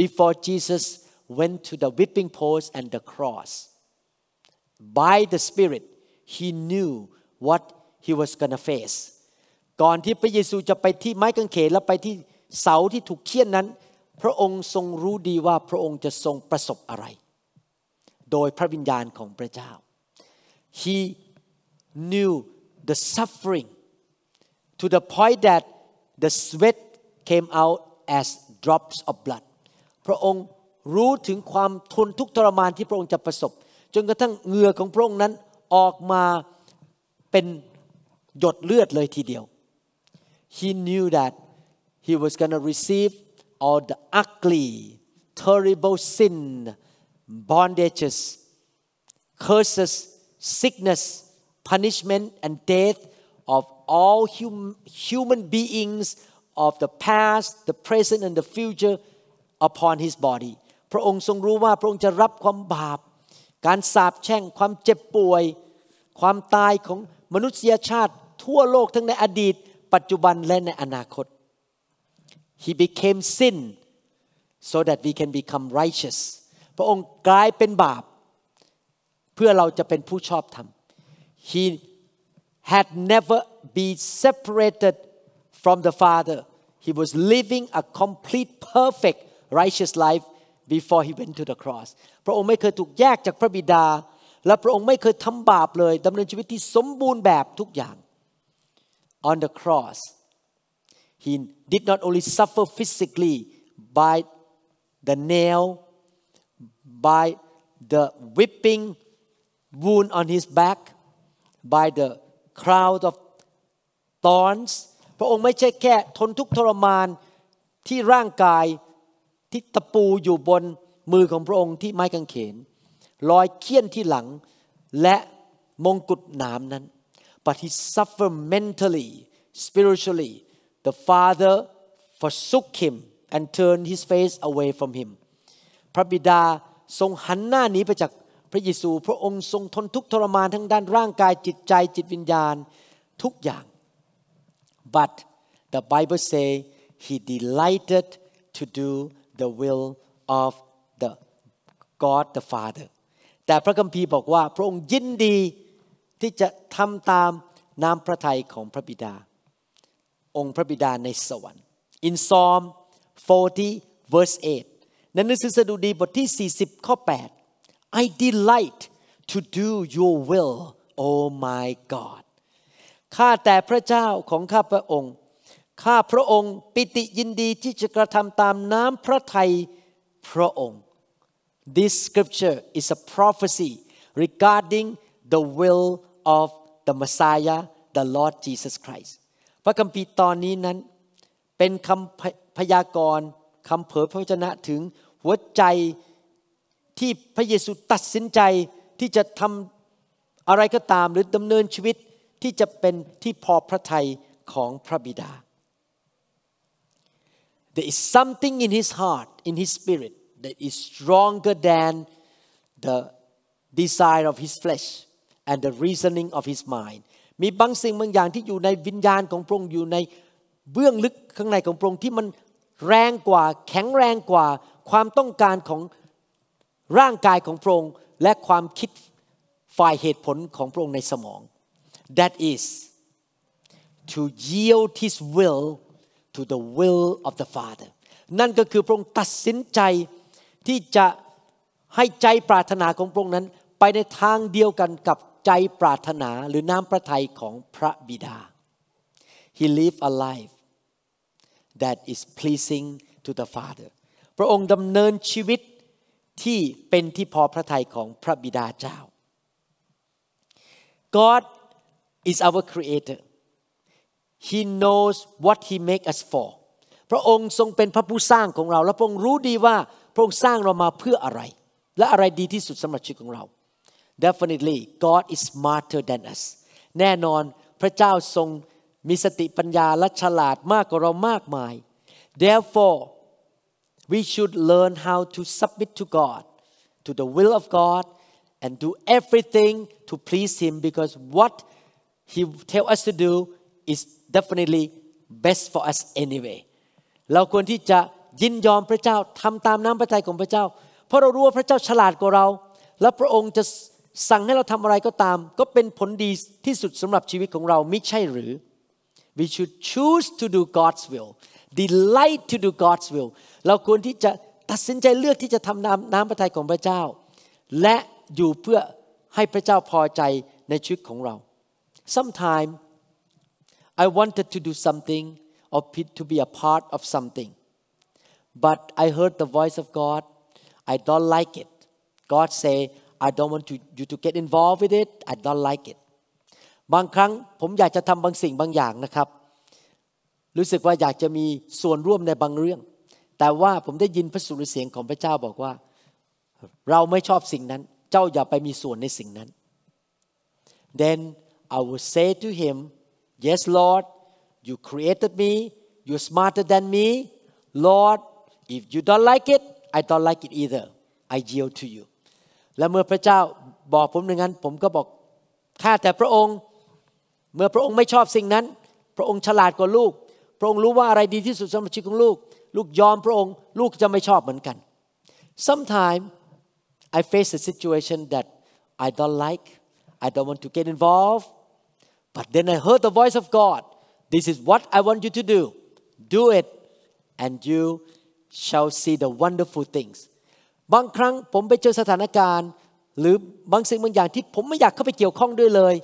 before Jesus went to the whipping post and the cross by the Spirit he knew what he was gonna face ก่อนที่พระเยซูจะไปที่ไม้กางเขนและไปที่เสาที่ถูกเคี่ยนนั้น พระองค์ทรงรู้ดีว่าพระองค์จะทรงประสบอะไร โดยพระวิญญาณของพระเจ้า he knew the suffering to the point that the sweat came out as drops of blood พระองค์รู้ถึงความทนทุกทรมานที่พระองค์จะประสบ จนกระทั่งเหงื่อของพระองค์นั้นออกมาเป็นหยดเลือดเลยทีเดียว he knew that he was going to receive all the ugly terrible sin bondages curses sickness punishment and death all hum, human beings of the past, the present, and the future upon his body. พระองค์ทรงรู้ว่าพระองค์จะรับความบาป การสาปแช่งความเจ็บป่วย ความตายของมนุษยชาติ ทั่วโลกทั้งในอดีต ปัจจุบันและในอนาคต He became sin so that we can become righteous พระองค์กลายเป็นบาป เพื่อเราจะเป็นผู้ชอบธรรม He had never be separated from the Father. He was living a complete, perfect, righteous life before he went to the cross พระองค์ไม่เคยถูกแยกจากพระบิดา on the cross he did not only suffer physically by the nail by the whipping wound on his back by the crowd of thorns พระองค์ไม่ใช่แค่ทนทุกทรมานที่ร่างกายที่ตะปูอยู่บนมือของพระองค์ที่ไม้กางเขนรอยเคี้ยนที่หลัง และมงกุฎหนามนั้น but he suffered mentally spiritually the father forsook him and turned his face away from him พระบิดาทรงหันหน้าหนีไปจากพระเยซู พระองค์ทรงทนทุกทรมานทั้งด้านร่างกายจิตใจจิตวิญญาณทุกอย่าง but the Bible say he delighted to do the will of the God the Father แต่พระคัมภีร์บอกว่า พระองค์ยินดีที่จะทำตามนามพระทัยของพระบิดา องค์พระบิดาในสวรรค์ In Psalm 40 verse 8ในหนังสือสดุดีบทที่40ข้อ8 I delight to do your will O my God ข้าแต่พระเจ้าของข้าพระองค์ ข้าพระองค์ ปิติยินดีที่จะกระทำตามน้ำพระทัยพระองค์ This scripture is a prophecy regarding the will of the Messiah the Lord Jesus Christ พระคัมภีร์ตอนนี้นั้นเป็นคำพยากรณ์คำเผยพระวจนะถึง หัวใจที่พระเยซูตัดสินใจที่จะทำอะไรก็ตามหรือดำเนินชีวิตที่จะเป็นที่พอพระทัยของพระบิดา There is something in his heart in his spirit that is stronger than the desire of his flesh and the reasoning of his mind มีบางสิ่งบางอย่างที่อยู่ในวิญญาณของพระองค์อยู่ในเบื้องลึกข้างในของพระองค์ที่มันแรงกว่าแข็งแรงกว่าความต้องการของร่างกายของพระองค์และความคิดฝ่ายเหตุผลของพระองค์ในสมอง that is to yield his will to the will of the Father นั่นก็คือพระองค์ตัดสินใจที่จะให้ใจปรารถนาของพระองค์นั้น ไปในทางเดียวกันกับใจปรารถนาหรือน้ำพระทัยของพระบิดา He l i v e a life that is pleasing to the Father พระองค์ดำเนินชีวิตที่เป็นที่พอพระทัยของพระบิดาเจ้า God is our creator he knows what he make us for พระองค์ทรงเป็นพระผู้สร้างของเราและพระองค์รู้ดีว่าพระองค์สร้างเรามาเพื่ออะไรและอะไรดีที่สุดสำหรับชีวิตของเรา definitely God is smarter than us แน่นอนพระเจ้าทรงมีสติปัญญาและฉลาดมากกว่าเรามากมาย therefore we should learn how to submit to God to the will of God and do everything to please Him because what he tell us to do is definitely best for us anyway เราควรที่จะยินยอมพระเจ้าทำตามน้ำพระทัยของพระเจ้า เพราะเรารู้ว่าพระเจ้าฉลาดกว่าเรา และพระองค์จะสั่งให้เราทำอะไรก็ตาม ก็เป็นผลดีที่สุดสำหรับชีวิตของเรามิใช่หรือ we should choose to do God's will delight to do God's will เราควรที่จะตัดสินใจเลือกที่จะทำน้ำน้ำพระทัยของพระเจ้า และอยู่เพื่อให้พระเจ้าพอใจในชีวิตของเรา Sometimes I wanted to do something or to be a part of something. But I heard the voice of God. I don't like it. God say, I don't want to, you to get involved with it. I don't like it. บางครั้งผมอยากจะทำบางสิ่งบางอย่างนะครับ รู้สึกว่าอยากจะมีส่วนร่วมในบางเรื่อง แต่ว่าผมได้ยินพระสุรเสียงของพระเจ้าบอกว่าเราไม่ชอบสิ่งนั้น เจ้าอย่าไปมีส่วนในสิ่งนั้น Then I will say to him, Yes, Lord, you created me, you're smarter than me. Lord, if you don't like it, I don't like it either. I yield to you. และเมื่อพระเจ้าบอกผมอย่างนั้นผมก็บอกข้าแต่พระองค์เมื่อพระองค์ไม่ชอบสิ่งนั้น พระองค์ฉลาดกว่าลูก พระองค์รู้ว่าอะไรดีที่สุดสำหรับชีวิตของลูก ลูกยอมพระองค์ ลูกจะไม่ชอบเหมือนกัน Sometimes I face a situation that I don't like. I don't want to get involved. But then I heard the voice of God. This is what I want you to do. Do it, and you shall see the wonderful things. บางครั้งผมไปเจอสถานการณ์หรือบางสิ่งบางอย่างที่ผมไม่อยากเข้าไปเกี่ยวข้องด้วยเลย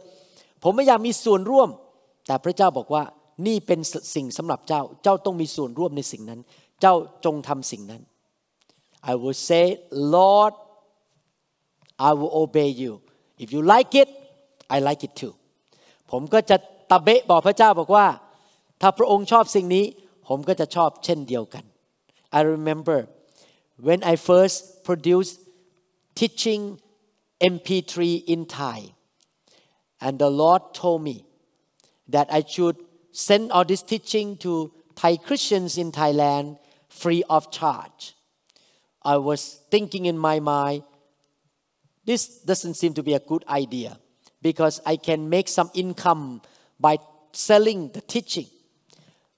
ผมไม่อยากมีส่วนร่วม แต่พระเจ้าบอกว่านี่เป็นสิ่งสำหรับเจ้าเจ้าต้องมีส่วนร่วมในสิ่งนั้น เจ้าจงทำสิ่งนั้น I will say Lord I will obey you if you like it I like it too ผมก็จะตะเบะบอกพระเจ้าบอกว่า ถ้าพระองค์ชอบสิ่งนี้ ผมก็จะชอบเช่นเดียวกัน I remember when I first produced teaching MP3 in Thai and the Lord told me that I should send all this teaching to Thai Christians in Thailand free of charge I was thinking in my mind this doesn't seem to be a good idea because I can make some income by selling the teaching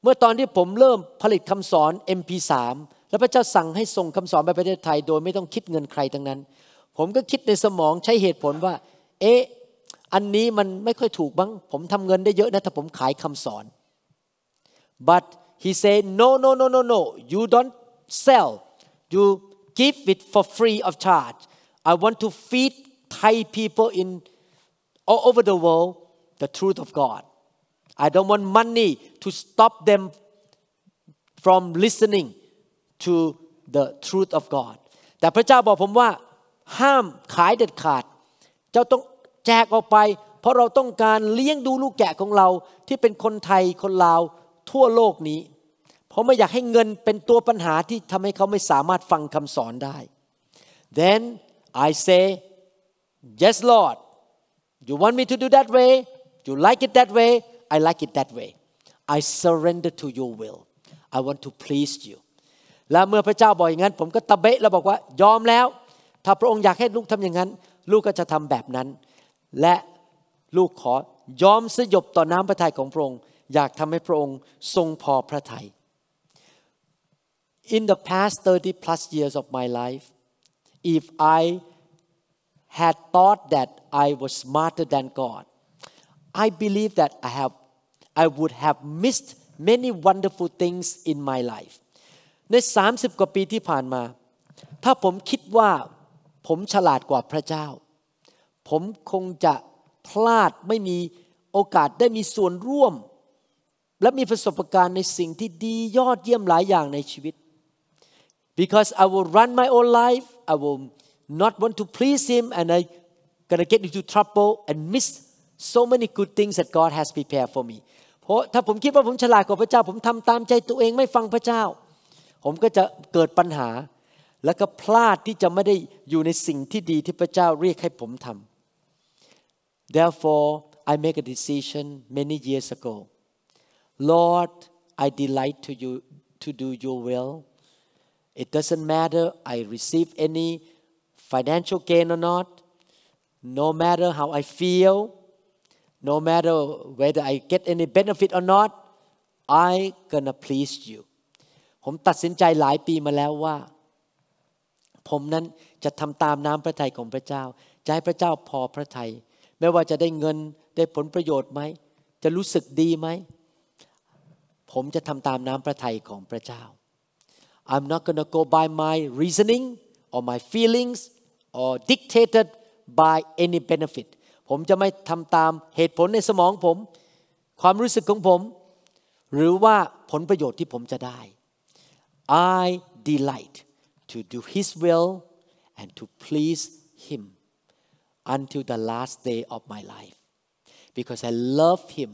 เมื่อตอนที่ผมเริ่มผลิตคำสอน MP3 แล้วพระเจ้าสั่งให้ส่งคำสอนไปประเทศไทย โดยไม่ต้องคิดเงินใครทั้งนั้น ผมก็คิดในสมองใช้เหตุผลว่าเอ๊ะอันนี้มันไม่ค่อยถูกบ้าง ผมทำเงินได้เยอะนะถ้าผมขายคำสอน but he said no no no no no you don't sell you give it for free of charge I want to feed Thai people in all over the world the truth of God. I don't want money to stop them from listening to the truth of God แต่พระเจ้าบอกผมว่า ห้ามขายเด็ดขาด เจ้าต้องแจกออกไป เพราะเราต้องการเลี้ยงดูลูกแกะของเราที่เป็นคนไทยคนลาวทั่วโลกนี้เพราะไม่อยากให้เงินเป็นตัวปัญหาที่ทำให้เขาไม่สามารถฟังคำสอนได้ then I say yes Lord You want me to do that way? You like it that way? I like it that way. I surrender to your will. I want to please you. และเมื่อพระเจ้าบอกอย่างนั้นผมก็ตะเบะแล้วบอกว่ายอมแล้ว ถ้าพระองค์อยากให้ลูกทำอย่างนั้น ลูกก็จะทำแบบนั้น และลูกขอยอมสยบต่อน้ำพระทัยของพระองค์ อยากทำให้พระองค์ทรงพอพระทยัย In the past 30 plus years of my life, if I had thought that I was smarter than God, I believe that I have I would have missed many wonderful things in my life ใน 30 กว่าปีที่ผ่านมา ถ้าผมคิดว่าผมฉลาดกว่าพระเจ้า ผมคงจะพลาดไม่มีโอกาสได้มีส่วนร่วม และมีประสบการณ์ในสิ่งที่ดียอดเยี่ยมหลายอย่างในชีวิต because I will run my own life I will not want to please Him and i gonna get into trouble and miss so many good things that God has prepared for me เพราะถ้าผมคิดว่าผมฉลาดกว่าพระเจ้า ผมทำตามใจตัวเองไม่ฟังพระเจ้า ผมก็จะเกิดปัญหา แล้วก็พลาดที่จะไม่ได้อยู่ในสิ่งที่ดีที่พระเจ้าเรียกให้ผมทำ therefore I make a decision many years ago Lord I delight to you to do your will It doesn't matter I receive any financial gain or not, no matter how I feel, no matter whether I get any benefit or not, I gonna please you ผมตัดสินใจหลายปีมาแล้วว่า ผมนั้นจะทำตามน้ำพระทัยของพระเจ้าจะให้พระเจ้าพอพระทัยไม่ว่าจะได้เงินได้ผลประโยชน์ไหมจะรู้สึกดีไหมผมจะทำตามน้ำพระทัยของพระเจ้า I'm not gonna go by my reasoning or my feelings or dictated by any benefit ผมจะไม่ทำตามเหตุผลในสมองผมความรู้สึกของผม หรือว่าผลประโยชน์ที่ผมจะได้ I delight to do His will and to please Him until the last day of my life because I love Him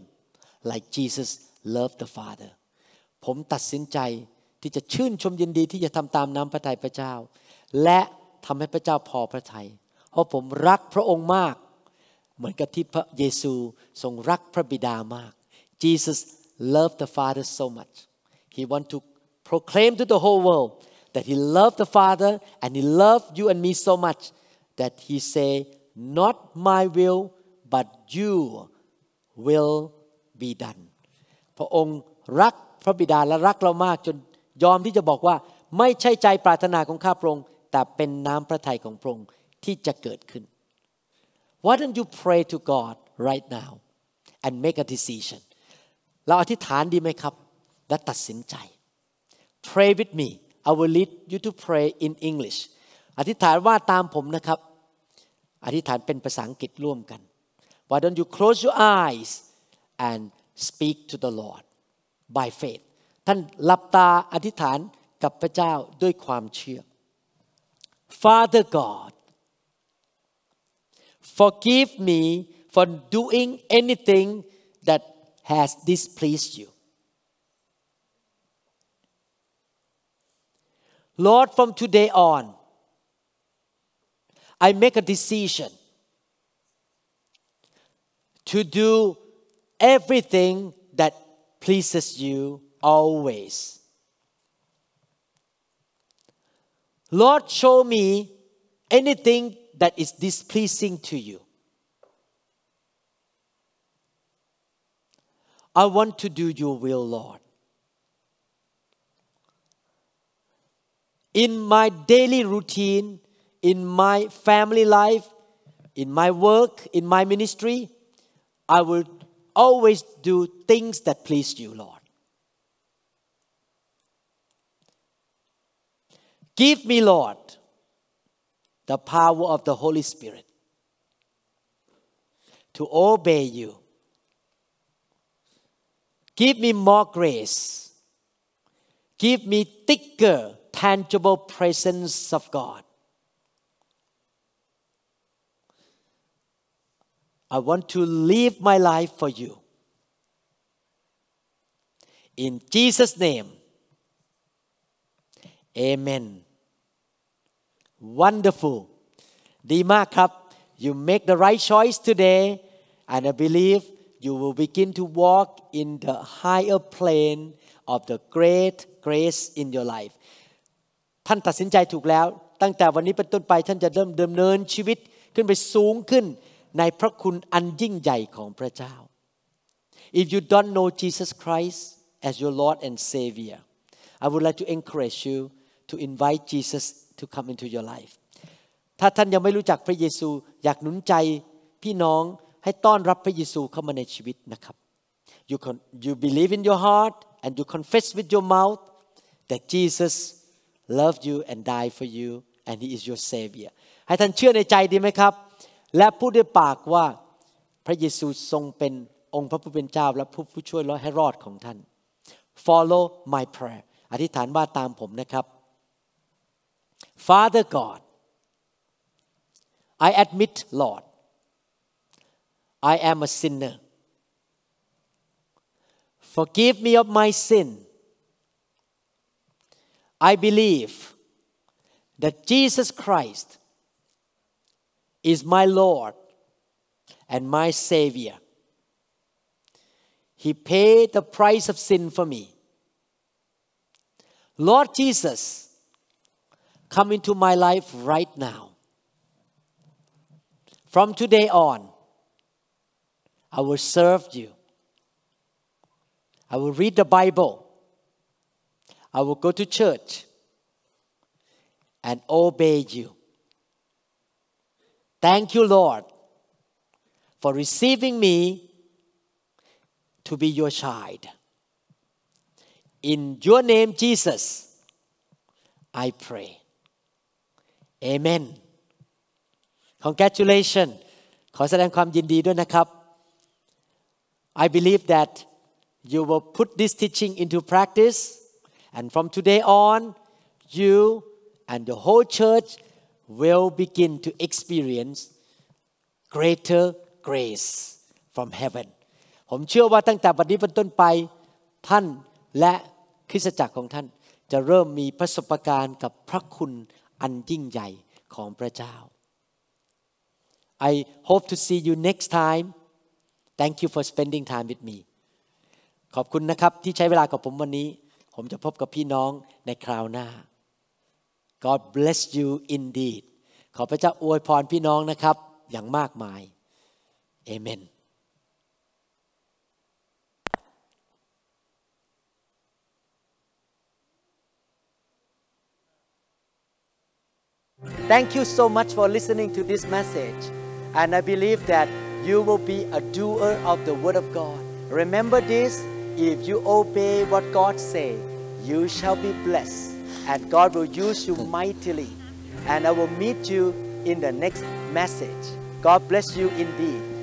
like Jesus loved the Father ผมตัดสินใจที่จะชื่นชมยินดี ที่จะทำตามน้ำพระทัยพระเจ้าและทำให้พระเจ้าพอพระทยัย เพราะผมรักพระองค์มาก เหมือนกับที่พระเยซูทรงรักพระบิดามาก Jesus loved the Father so much He want to proclaim to the whole world that He loved the Father and He loved you and me so much that He say not my will but you will be done พระองค์รักพระบิดาและรักเรามากจนยอมที่จะบอกว่าไม่ใช่ใจปรารถนาของข้าพระองค์แต่เป็นน้ำพระทัยของพระองค์ที่จะเกิดขึ้น Why don't you pray to God right now and make a decision เราอธิษฐานดีไหมครับ และตัดสินใจ Pray with me I will lead you to pray in English อธิษฐานว่าตามผมนะครับ อธิษฐานเป็นภาษาอังกฤษร่วมกัน Why don't you close your eyes and speak to the Lord by faith ท่านหลับตาอธิษฐานกับพระเจ้าด้วยความเชื่อ Father God, forgive me for doing anything that has displeased you. Lord, from today on, I make a decision to do everything that pleases you always. Lord, show me anything that is displeasing to you. I want to do your will, Lord. In my daily routine, in my family life, in my work, in my ministry, I will always do things that please you, Lord. Give me, Lord, the power of the Holy Spirit to obey you. Give me more grace. Give me thicker, tangible presence of God. I want to live my life for you. In Jesus' name. Amen Wonderful Cup. you make the right choice today and I believe you will begin to walk in the higher plane of the great grace in your life ท่านตัดสินใจถูกแล้ว if you don't know Jesus Christ as your Lord and Savior I would like to encourage you to invite Jesus to come into your life ถ้าท่านยังไม่รู้จักพระเยซูอยากหนุนใจพี่น้องให้ต้อนรับพระเยซูเข้ามาในชีวิตนะครับ you can you believe in your heart and you confess with your mouth that Jesus loved you and died for you and he is your savior ให้ท่านเชื่อในใจดีไหมครับ และพูดด้วยปากว่าพระเยซูทรงเป็นองค์พระผู้เป็นเจ้าและผู้ผู้ช่วยรอดให้รอดของท่าน follow my prayer อธิษฐานว่าตามผมนะครับ Father God, I admit, Lord, I am a sinner. Forgive me of my sin. I believe that Jesus Christ is my Lord and my Savior. He paid the price of sin for me. Lord Jesus, Come into my life right now. From today on, I will serve you. I will read the Bible. I will go to church and obey you. Thank you, Lord, for receiving me to be your child. In your name, Jesus, I pray. เอเมน c o n g r a t u l a t i o n ขอแสดงความยินดีด้วยนะครับ I believe that you will put this teaching into practice and from today on you and the whole church will begin to experience greater grace from heaven ผมเชื่อว่าตั้งแต่บัดนี้เป็นต้นไปท่านและคริสตจักรของท่านจะเริ่มมีประสบการณ์กับพระคุณอันยิ่งใหญ่ของพระเจ้า I hope to see you next time Thank you for spending time with me ขอบคุณนะครับที่ใช้เวลากับผมวันนี้ ผมจะพบกับพี่น้องในคราวหน้า God bless you indeed ขอพระเจ้าอวยพรพี่น้องนะครับอย่างมากมาย Amen Thank you so much for listening to this message. And I believe that you will be a doer of the Word of God. Remember this if you obey what God says, you shall be blessed, and God will use you mightily. And I will meet you in the next message. God bless you indeed.